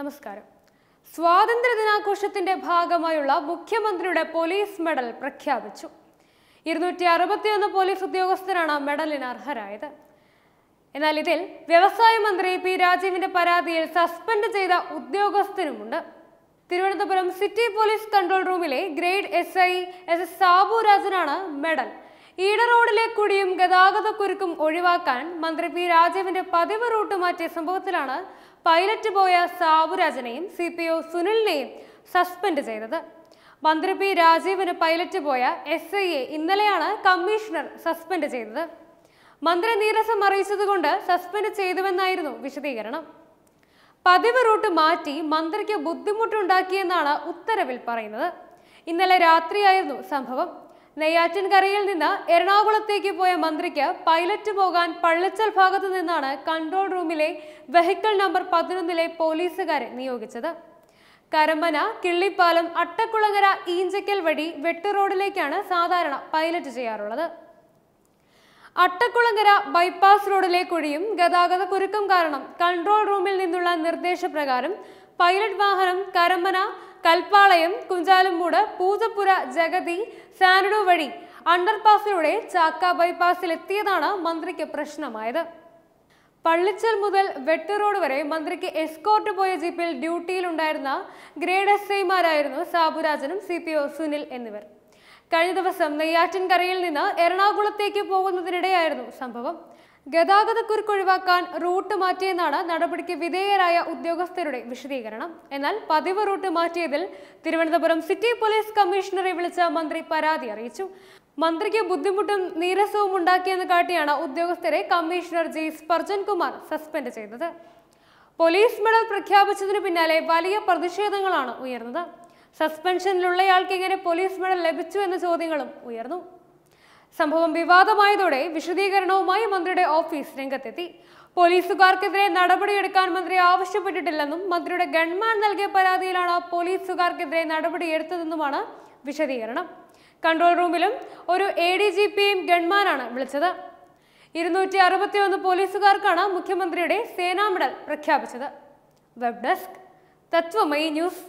നമസ്കാരം സ്വാതന്ത്ര്യ ദിനാഘോഷത്തിന്റെ ഭാഗമായുള്ള മുഖ്യമന്ത്രിയുടെ പോലീസ് മെഡൽ പ്രഖ്യാപിച്ചു ഇരുന്നൂറ്റി അറുപത്തിയൊന്ന് പോലീസ് ഉദ്യോഗസ്ഥരാണ് മെഡലിന് അർഹരായത് എന്നാൽ ഇതിൽ വ്യവസായ മന്ത്രി പി രാജീവിന്റെ പരാതിയിൽ സസ്പെൻഡ് ചെയ്ത ഉദ്യോഗസ്ഥനുമുണ്ട് തിരുവനന്തപുരം സിറ്റി പോലീസ് കൺട്രോൾ റൂമിലെ grade S I S S Sabu രാജനാണ് മെഡൽ ഈട റോഡിലെ കുടിയും ഗതാഗതക്കുരുക്കും ഒഴിവാക്കാൻ മന്ത്രി പി രാജീവിന്റെ പതിവ് റൂട്ട് മാറ്റിയ സംഭവത്തിലാണ് പൈലറ്റ് പോയ സാബുരാജനെയും സി പി ഒ സുനിലിനെയും സസ്പെൻഡ് ചെയ്തത് മന്ത്രി പി രാജീവിന് പൈലറ്റ് പോയ എസ് ഐ എ ഇന്നലെയാണ് കമ്മീഷണർ സസ്പെൻഡ് ചെയ്തത് മന്ത്രി നീരസം അറിയിച്ചതുകൊണ്ട് സസ്പെൻഡ് ചെയ്തുവെന്നായിരുന്നു വിശദീകരണം പതിവ് റൂട്ട് മാറ്റി മന്ത്രിക്ക് ബുദ്ധിമുട്ടുണ്ടാക്കിയെന്നാണ് ഉത്തരവിൽ പറയുന്നത് ഇന്നലെ രാത്രിയായിരുന്നു സംഭവം നെയ്യാറ്റിൻകരയിൽ നിന്ന് എറണാകുളത്തേക്ക് പോയ മന്ത്രിക്ക് പൈലറ്റ് പോകാൻ പള്ളിച്ചൽ ഭാഗത്തു നിന്നാണ് കൺട്രോൾ റൂമിലെ വെഹിക്കിൾ നമ്പർ പതിനൊന്നിലെ പോലീസുകാരെ നിയോഗിച്ചത് കരമന കിള്ളിപ്പാലം അട്ടക്കുളങ്ങര ഈഞ്ചക്കൽ വഴി വെട്ടുറോഡിലേക്കാണ് സാധാരണ പൈലറ്റ് ചെയ്യാറുള്ളത് അട്ടക്കുളങ്ങര ബൈപ്പാസ് റോഡിലെ കുഴിയും ഗതാഗത കുരുക്കം കാരണം കൺട്രോൾ റൂമിൽ നിന്നുള്ള നിർദ്ദേശപ്രകാരം പൈലറ്റ് വാഹനം കരമന കൽപ്പാളയം കുഞ്ചാലുംമൂട് പൂതപ്പുര ജഗതി സാനഡു വഴി അണ്ടർപാസിലൂടെ ചാക്ക ബൈപ്പാസിലെത്തിയതാണ് മന്ത്രിക്ക് പ്രശ്നമായത് പള്ളിച്ചൽ മുതൽ വെട്ട് റോഡ് വരെ മന്ത്രിക്ക് എസ്കോർട്ട് പോയ ജീപ്പിൽ ഡ്യൂട്ടിയിലുണ്ടായിരുന്ന ഗ്രേഡ് എസ് ഐമാരായിരുന്നു സാബുരാജനും സി സുനിൽ എന്നിവർ കഴിഞ്ഞ ദിവസം നെയ്യാറ്റിൻകരയിൽ നിന്ന് എറണാകുളത്തേക്ക് പോകുന്നതിനിടെയായിരുന്നു സംഭവം ഗതാഗതക്കുരുക്ക് ഒഴിവാക്കാൻ റൂട്ട് മാറ്റിയെന്നാണ് നടപടിക്ക് വിധേയരായ ഉദ്യോഗസ്ഥരുടെ വിശദീകരണം എന്നാൽ പതിവ് റൂട്ട് മാറ്റിയതിൽ തിരുവനന്തപുരം സിറ്റി പോലീസ് കമ്മീഷണറെ വിളിച്ച മന്ത്രി പരാതി അറിയിച്ചു മന്ത്രിക്ക് ബുദ്ധിമുട്ടും നീരസവും ഉണ്ടാക്കിയെന്ന് കാട്ടിയാണ് ഉദ്യോഗസ്ഥരെ commissioner G Sparjan Kumar suspend ചെയ്തത് പോലീസ് മെഡൽ പ്രഖ്യാപിച്ചതിനു പിന്നാലെ വലിയ പ്രതിഷേധങ്ങളാണ് ഉയർന്നത് സസ്പെൻഷനിലുള്ളയാൾക്ക് എങ്ങനെ പോലീസ് മെഡൽ ലഭിച്ചു എന്ന ചോദ്യങ്ങളും ഉയർന്നു സംഭവം വിവാദമായതോടെ വിശദീകരണവുമായി മന്ത്രിയുടെ ഓഫീസ് രംഗത്തെത്തി പോലീസുകാർക്കെതിരെ നടപടിയെടുക്കാൻ മന്ത്രി ആവശ്യപ്പെട്ടിട്ടില്ലെന്നും മന്ത്രിയുടെ ഗൺമാൻ നൽകിയ പരാതിയിലാണ് പോലീസുകാർക്കെതിരെ നടപടിയെടുത്തതെന്നുമാണ് വിശദീകരണം കൺട്രോൾ റൂമിലും ഒരു എ ഡി ജി പിയും ഗൺമാനാണ് വിളിച്ചത് ഇരുന്നൂറ്റി അറുപത്തിയൊന്ന് പോലീസുകാർക്കാണ് മുഖ്യമന്ത്രിയുടെ സേനാ മെഡൽ പ്രഖ്യാപിച്ചത് വെബ് ഡെസ്ക് തത്വമയി ന്യൂസ്